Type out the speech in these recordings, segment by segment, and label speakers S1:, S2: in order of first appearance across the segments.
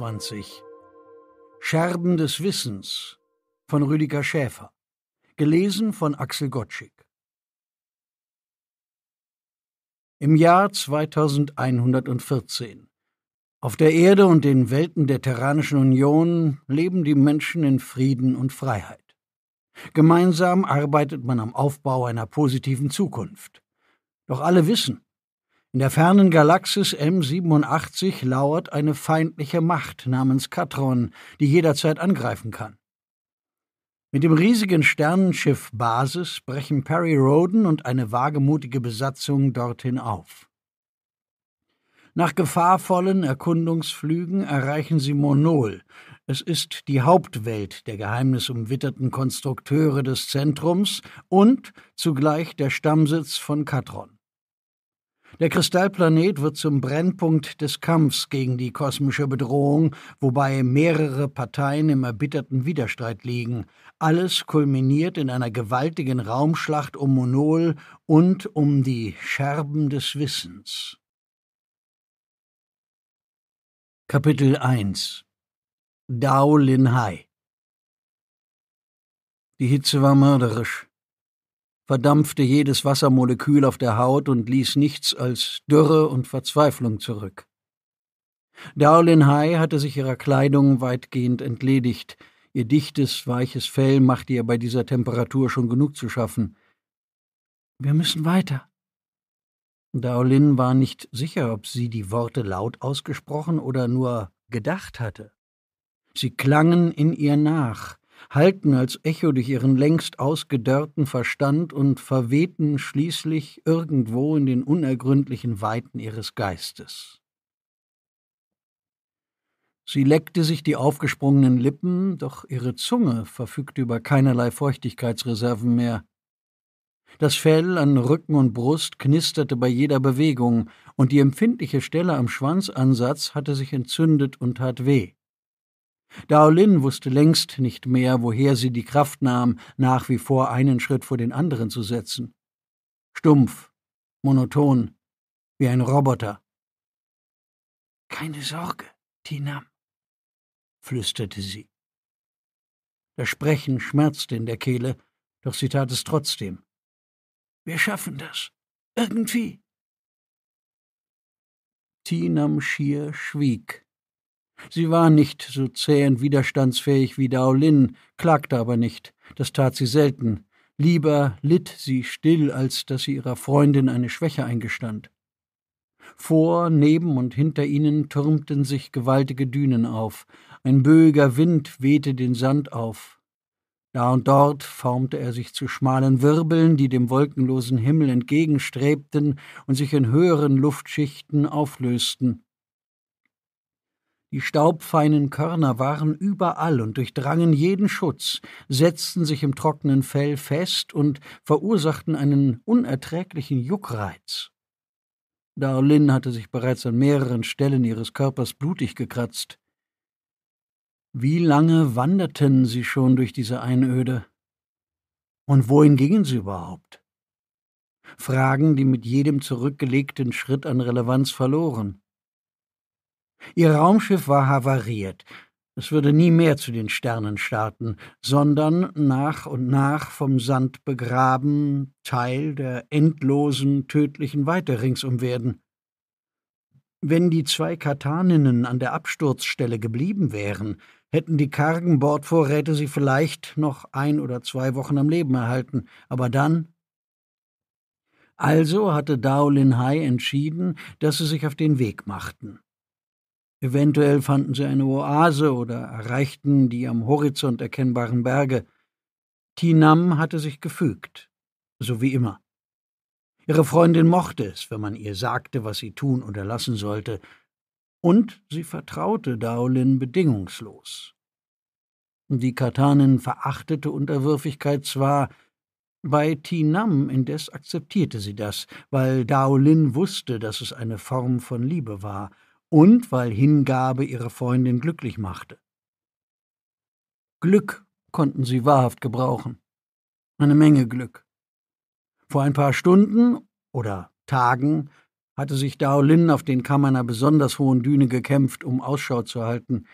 S1: 21 Scherben des Wissens von Rüdiger Schäfer. Gelesen von Axel Gottschick. Im Jahr 2114. Auf der Erde und den Welten der Terranischen Union leben die Menschen in Frieden und Freiheit. Gemeinsam arbeitet man am Aufbau einer positiven Zukunft. Doch alle wissen, in der fernen Galaxis M87 lauert eine feindliche Macht namens Katron, die jederzeit angreifen kann. Mit dem riesigen Sternenschiff Basis brechen Perry Roden und eine wagemutige Besatzung dorthin auf. Nach gefahrvollen Erkundungsflügen erreichen sie Monol. Es ist die Hauptwelt der geheimnisumwitterten Konstrukteure des Zentrums und zugleich der Stammsitz von Katron. Der Kristallplanet wird zum Brennpunkt des Kampfs gegen die kosmische Bedrohung, wobei mehrere Parteien im erbitterten Widerstreit liegen. Alles kulminiert in einer gewaltigen Raumschlacht um Monol und um die Scherben des Wissens. Kapitel 1 Dao Lin Hai Die Hitze war mörderisch verdampfte jedes Wassermolekül auf der Haut und ließ nichts als Dürre und Verzweiflung zurück. Darlin High hatte sich ihrer Kleidung weitgehend entledigt. Ihr dichtes, weiches Fell machte ihr bei dieser Temperatur schon genug zu schaffen. Wir müssen weiter. Daolin war nicht sicher, ob sie die Worte laut ausgesprochen oder nur gedacht hatte. Sie klangen in ihr nach, halten als Echo durch ihren längst ausgedörrten Verstand und verwehten schließlich irgendwo in den unergründlichen Weiten ihres Geistes. Sie leckte sich die aufgesprungenen Lippen, doch ihre Zunge verfügte über keinerlei Feuchtigkeitsreserven mehr. Das Fell an Rücken und Brust knisterte bei jeder Bewegung, und die empfindliche Stelle am Schwanzansatz hatte sich entzündet und tat weh. Daolin wusste längst nicht mehr, woher sie die Kraft nahm, nach wie vor einen Schritt vor den anderen zu setzen. Stumpf, monoton, wie ein Roboter. Keine Sorge, Tinam, flüsterte sie. Das Sprechen schmerzte in der Kehle, doch sie tat es trotzdem. Wir schaffen das. Irgendwie. Tinam Schier schwieg Sie war nicht so zäh und widerstandsfähig wie Daolin, klagte aber nicht. Das tat sie selten. Lieber litt sie still, als dass sie ihrer Freundin eine Schwäche eingestand. Vor, neben und hinter ihnen türmten sich gewaltige Dünen auf. Ein böiger Wind wehte den Sand auf. Da und dort formte er sich zu schmalen Wirbeln, die dem wolkenlosen Himmel entgegenstrebten und sich in höheren Luftschichten auflösten. Die staubfeinen Körner waren überall und durchdrangen jeden Schutz, setzten sich im trockenen Fell fest und verursachten einen unerträglichen Juckreiz. Darlin hatte sich bereits an mehreren Stellen ihres Körpers blutig gekratzt. Wie lange wanderten sie schon durch diese Einöde? Und wohin gingen sie überhaupt? Fragen, die mit jedem zurückgelegten Schritt an Relevanz verloren. Ihr Raumschiff war havariert. Es würde nie mehr zu den Sternen starten, sondern nach und nach vom Sand begraben, Teil der endlosen, tödlichen Weite ringsum werden. Wenn die zwei Kataninnen an der Absturzstelle geblieben wären, hätten die kargen Bordvorräte sie vielleicht noch ein oder zwei Wochen am Leben erhalten, aber dann also hatte Dao Linhai entschieden, dass sie sich auf den Weg machten. Eventuell fanden sie eine Oase oder erreichten die am Horizont erkennbaren Berge. Tinam hatte sich gefügt, so wie immer. Ihre Freundin mochte es, wenn man ihr sagte, was sie tun oder lassen sollte, und sie vertraute Daolin bedingungslos. Die Katanin verachtete Unterwürfigkeit zwar, bei Tinam indes akzeptierte sie das, weil Daolin wusste, dass es eine Form von Liebe war und weil Hingabe ihre Freundin glücklich machte. Glück konnten sie wahrhaft gebrauchen. Eine Menge Glück. Vor ein paar Stunden oder Tagen hatte sich Daolin auf den Kamm einer besonders hohen Düne gekämpft, um Ausschau zu halten.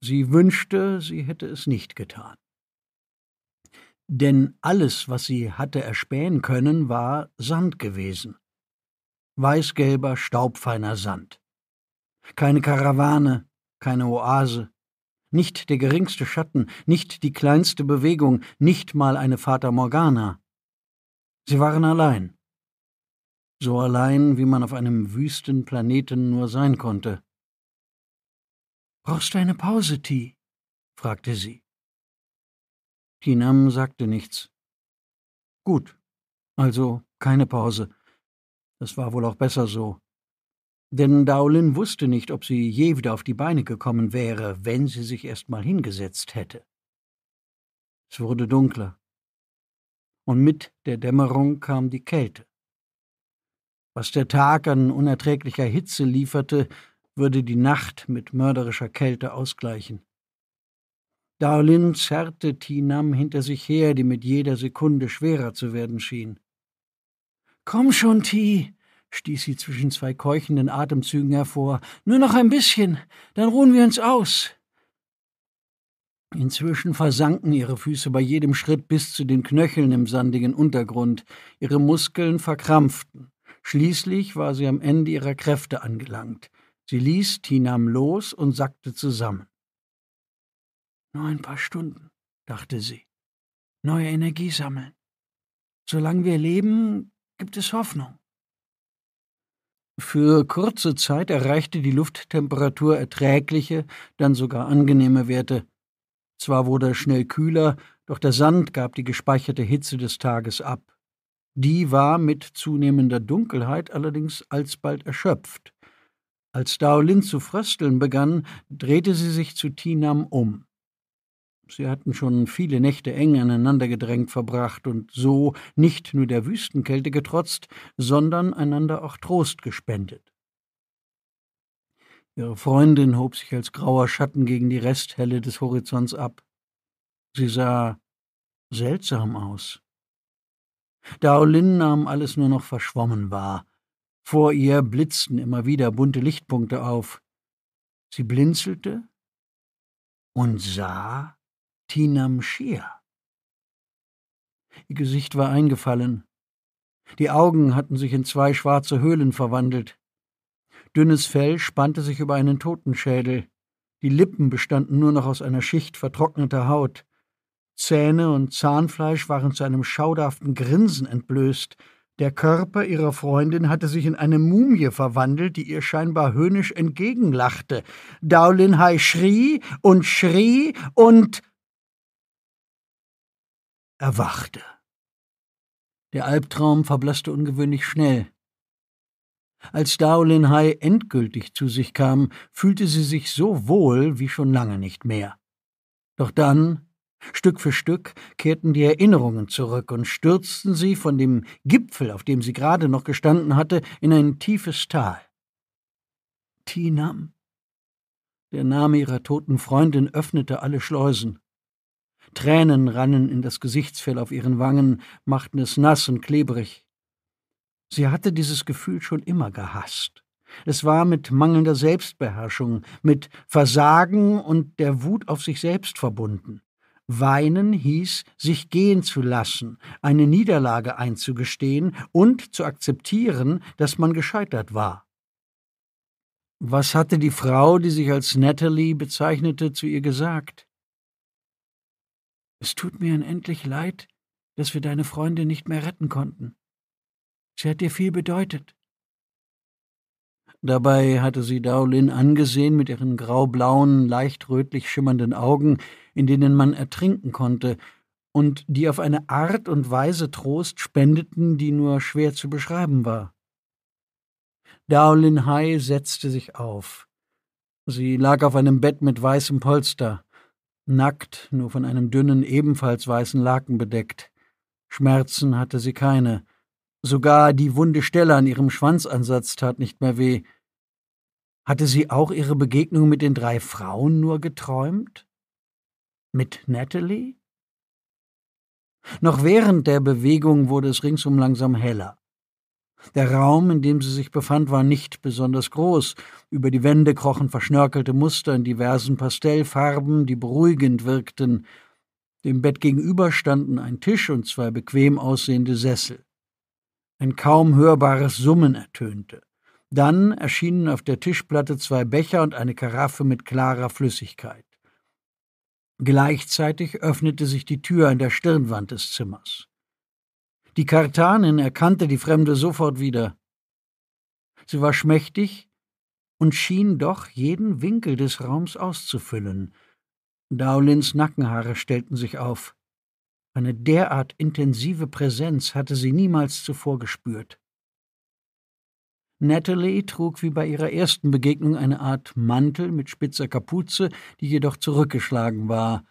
S1: Sie wünschte, sie hätte es nicht getan. Denn alles, was sie hatte erspähen können, war Sand gewesen. Weißgelber, staubfeiner Sand. Keine Karawane, keine Oase, nicht der geringste Schatten, nicht die kleinste Bewegung, nicht mal eine Fata Morgana. Sie waren allein. So allein, wie man auf einem wüsten Planeten nur sein konnte. Brauchst du eine Pause, T? fragte sie. Tinam sagte nichts. Gut, also keine Pause. Das war wohl auch besser so denn Daulin wusste nicht, ob sie je wieder auf die Beine gekommen wäre, wenn sie sich erst mal hingesetzt hätte. Es wurde dunkler, und mit der Dämmerung kam die Kälte. Was der Tag an unerträglicher Hitze lieferte, würde die Nacht mit mörderischer Kälte ausgleichen. Daolin zerrte Tinam hinter sich her, die mit jeder Sekunde schwerer zu werden schien. Komm schon, Ti, stieß sie zwischen zwei keuchenden Atemzügen hervor. Nur noch ein bisschen, dann ruhen wir uns aus. Inzwischen versanken ihre Füße bei jedem Schritt bis zu den Knöcheln im sandigen Untergrund, ihre Muskeln verkrampften. Schließlich war sie am Ende ihrer Kräfte angelangt. Sie ließ Tinam los und sackte zusammen. Nur ein paar Stunden, dachte sie. Neue Energie sammeln. Solange wir leben, gibt es Hoffnung. Für kurze Zeit erreichte die Lufttemperatur erträgliche, dann sogar angenehme Werte. Zwar wurde es schnell kühler, doch der Sand gab die gespeicherte Hitze des Tages ab. Die war mit zunehmender Dunkelheit allerdings alsbald erschöpft. Als Daolin zu frösteln begann, drehte sie sich zu Tinam um. Sie hatten schon viele Nächte eng aneinandergedrängt verbracht und so nicht nur der Wüstenkälte getrotzt, sondern einander auch Trost gespendet. Ihre Freundin hob sich als grauer Schatten gegen die Resthelle des Horizonts ab. Sie sah seltsam aus. Daolin nahm alles nur noch verschwommen wahr. Vor ihr blitzten immer wieder bunte Lichtpunkte auf. Sie blinzelte und sah Tinam Shia. Ihr Gesicht war eingefallen. Die Augen hatten sich in zwei schwarze Höhlen verwandelt. Dünnes Fell spannte sich über einen Totenschädel. Die Lippen bestanden nur noch aus einer Schicht vertrockneter Haut. Zähne und Zahnfleisch waren zu einem schauderhaften Grinsen entblößt. Der Körper ihrer Freundin hatte sich in eine Mumie verwandelt, die ihr scheinbar höhnisch entgegenlachte. Daulin Hai schrie und schrie und erwachte. Der Albtraum verblasste ungewöhnlich schnell. Als Daolin Hai endgültig zu sich kam, fühlte sie sich so wohl wie schon lange nicht mehr. Doch dann, Stück für Stück, kehrten die Erinnerungen zurück und stürzten sie von dem Gipfel, auf dem sie gerade noch gestanden hatte, in ein tiefes Tal. Tinam. Der Name ihrer toten Freundin öffnete alle Schleusen. Tränen rannen in das Gesichtsfell auf ihren Wangen, machten es nass und klebrig. Sie hatte dieses Gefühl schon immer gehasst. Es war mit mangelnder Selbstbeherrschung, mit Versagen und der Wut auf sich selbst verbunden. Weinen hieß, sich gehen zu lassen, eine Niederlage einzugestehen und zu akzeptieren, dass man gescheitert war. Was hatte die Frau, die sich als Natalie bezeichnete, zu ihr gesagt? Es tut mir unendlich leid, dass wir deine Freunde nicht mehr retten konnten. Sie hat dir viel bedeutet. Dabei hatte sie Daolin angesehen mit ihren graublauen, leicht rötlich schimmernden Augen, in denen man ertrinken konnte, und die auf eine Art und Weise Trost spendeten, die nur schwer zu beschreiben war. Daolin Hai setzte sich auf. Sie lag auf einem Bett mit weißem Polster nackt, nur von einem dünnen, ebenfalls weißen Laken bedeckt. Schmerzen hatte sie keine. Sogar die wunde Stelle an ihrem Schwanzansatz tat nicht mehr weh. Hatte sie auch ihre Begegnung mit den drei Frauen nur geträumt? Mit Natalie? Noch während der Bewegung wurde es ringsum langsam heller. Der Raum, in dem sie sich befand, war nicht besonders groß. Über die Wände krochen verschnörkelte Muster in diversen Pastellfarben, die beruhigend wirkten. Dem Bett gegenüber standen ein Tisch und zwei bequem aussehende Sessel. Ein kaum hörbares Summen ertönte. Dann erschienen auf der Tischplatte zwei Becher und eine Karaffe mit klarer Flüssigkeit. Gleichzeitig öffnete sich die Tür an der Stirnwand des Zimmers. Die Kartanin erkannte die Fremde sofort wieder. Sie war schmächtig und schien doch jeden Winkel des Raums auszufüllen. Daulins Nackenhaare stellten sich auf. Eine derart intensive Präsenz hatte sie niemals zuvor gespürt. Natalie trug wie bei ihrer ersten Begegnung eine Art Mantel mit spitzer Kapuze, die jedoch zurückgeschlagen war.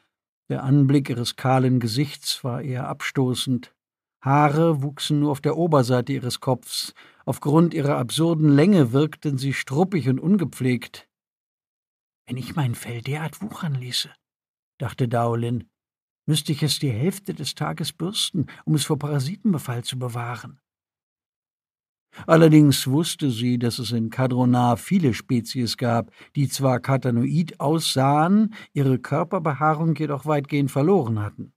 S1: Der Anblick ihres kahlen Gesichts war eher abstoßend. Haare wuchsen nur auf der Oberseite ihres Kopfs. Aufgrund ihrer absurden Länge wirkten sie struppig und ungepflegt. Wenn ich mein Fell derart wuchern ließe, dachte Daolin, müsste ich es die Hälfte des Tages bürsten, um es vor Parasitenbefall zu bewahren. Allerdings wusste sie, dass es in Kadronar viele Spezies gab, die zwar katanoid aussahen, ihre Körperbehaarung jedoch weitgehend verloren hatten.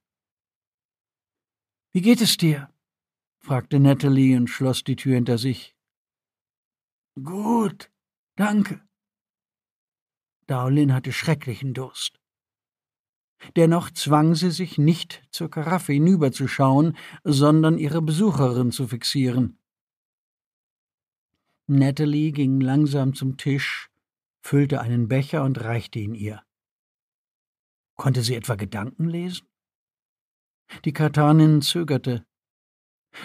S1: Wie geht es dir? fragte Natalie und schloss die Tür hinter sich. Gut, danke. Daolin hatte schrecklichen Durst. Dennoch zwang sie sich nicht, zur Karaffe hinüberzuschauen, sondern ihre Besucherin zu fixieren. Natalie ging langsam zum Tisch, füllte einen Becher und reichte ihn ihr. Konnte sie etwa Gedanken lesen? Die Katanin zögerte.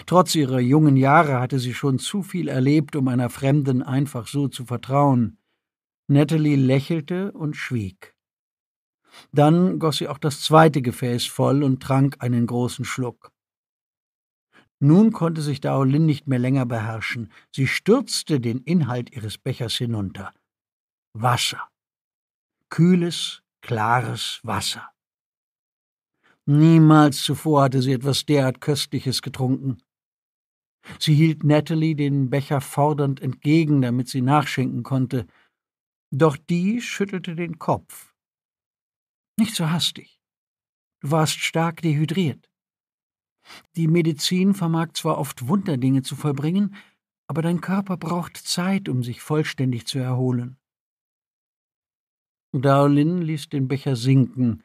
S1: Trotz ihrer jungen Jahre hatte sie schon zu viel erlebt, um einer Fremden einfach so zu vertrauen. Natalie lächelte und schwieg. Dann goss sie auch das zweite Gefäß voll und trank einen großen Schluck. Nun konnte sich Daolin nicht mehr länger beherrschen. Sie stürzte den Inhalt ihres Bechers hinunter. Wasser. Kühles, klares Wasser. Niemals zuvor hatte sie etwas derart Köstliches getrunken. Sie hielt Natalie den Becher fordernd entgegen, damit sie nachschenken konnte. Doch die schüttelte den Kopf. Nicht so hastig. Du warst stark dehydriert. Die Medizin vermag zwar oft Wunderdinge zu vollbringen, aber dein Körper braucht Zeit, um sich vollständig zu erholen. Darlin ließ den Becher sinken,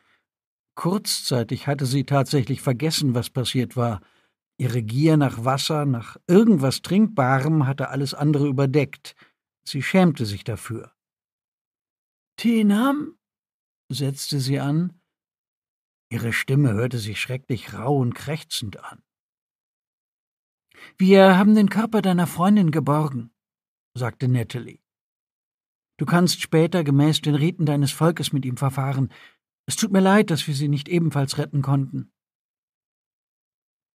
S1: Kurzzeitig hatte sie tatsächlich vergessen, was passiert war. Ihre Gier nach Wasser, nach irgendwas Trinkbarem hatte alles andere überdeckt. Sie schämte sich dafür. Tenam? setzte sie an. Ihre Stimme hörte sich schrecklich rau und krächzend an. Wir haben den Körper deiner Freundin geborgen, sagte Natalie. Du kannst später gemäß den Riten deines Volkes mit ihm verfahren. Es tut mir leid, dass wir sie nicht ebenfalls retten konnten.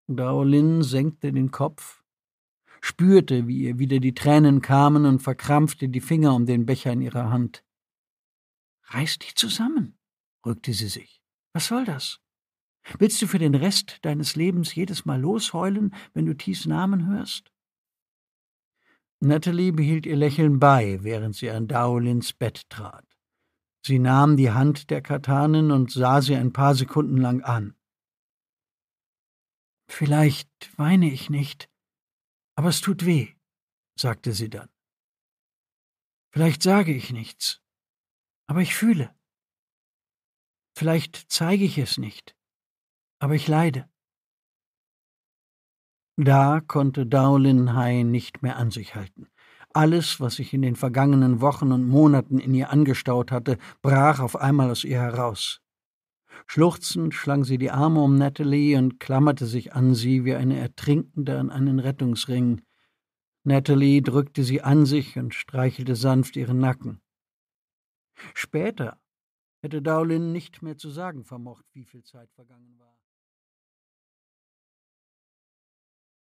S1: Daolin senkte den Kopf, spürte, wie ihr wieder die Tränen kamen und verkrampfte die Finger um den Becher in ihrer Hand. Reiß dich zusammen, rückte sie sich. Was soll das? Willst du für den Rest deines Lebens jedes Mal losheulen, wenn du Tis Namen hörst? Natalie behielt ihr Lächeln bei, während sie an Daolins Bett trat. Sie nahm die Hand der Katanin und sah sie ein paar Sekunden lang an. Vielleicht weine ich nicht, aber es tut weh, sagte sie dann. Vielleicht sage ich nichts, aber ich fühle. Vielleicht zeige ich es nicht, aber ich leide. Da konnte Daolin Hai nicht mehr an sich halten. Alles, was sich in den vergangenen Wochen und Monaten in ihr angestaut hatte, brach auf einmal aus ihr heraus. Schluchzend schlang sie die Arme um Natalie und klammerte sich an sie wie eine Ertrinkende an einen Rettungsring. Natalie drückte sie an sich und streichelte sanft ihren Nacken. Später hätte Dowlin nicht mehr zu sagen vermocht, wie viel Zeit vergangen war.